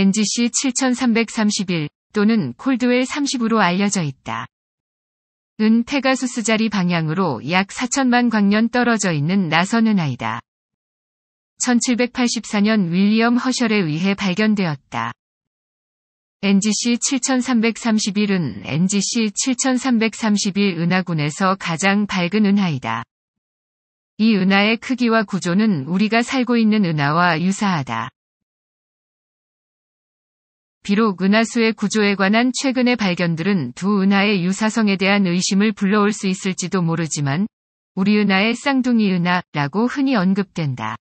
NGC 7331 또는 콜드웰 30으로 알려져 있다. 은 페가수스 자리 방향으로 약 4천만 광년 떨어져 있는 나선은 하이다 1784년 윌리엄 허셜에 의해 발견되었다. NGC 7331은 NGC 7331 은하군에서 가장 밝은 은하이다. 이 은하의 크기와 구조는 우리가 살고 있는 은하와 유사하다. 비록 은하수의 구조에 관한 최근의 발견들은 두 은하의 유사성에 대한 의심을 불러올 수 있을지도 모르지만 우리 은하의 쌍둥이 은하라고 흔히 언급된다.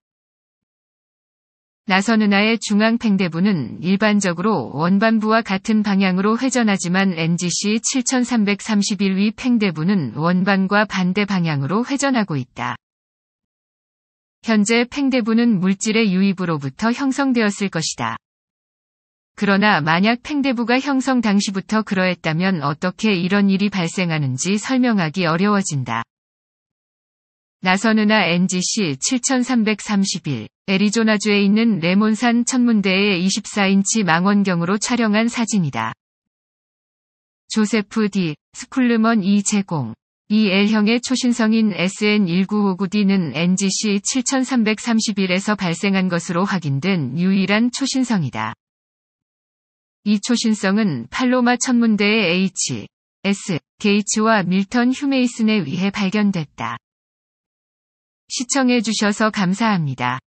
나선 은하의 중앙 팽대부는 일반적으로 원반부와 같은 방향으로 회전하지만 NGC 7331위 팽대부는 원반과 반대 방향으로 회전하고 있다. 현재 팽대부는 물질의 유입으로부터 형성되었을 것이다. 그러나 만약 팽대부가 형성 당시부터 그러했다면 어떻게 이런 일이 발생하는지 설명하기 어려워진다. 나서은하 NGC 7331, 애리조나주에 있는 레몬산 천문대의 24인치 망원경으로 촬영한 사진이다. 조세프 D. 스쿨르먼 E 제공. EL형의 초신성인 SN1959D는 NGC 7331에서 발생한 것으로 확인된 유일한 초신성이다. 이 초신성은 팔로마 천문대의 H, S, 게이츠와 밀턴 휴메이슨에 의해 발견됐다. 시청해주셔서 감사합니다.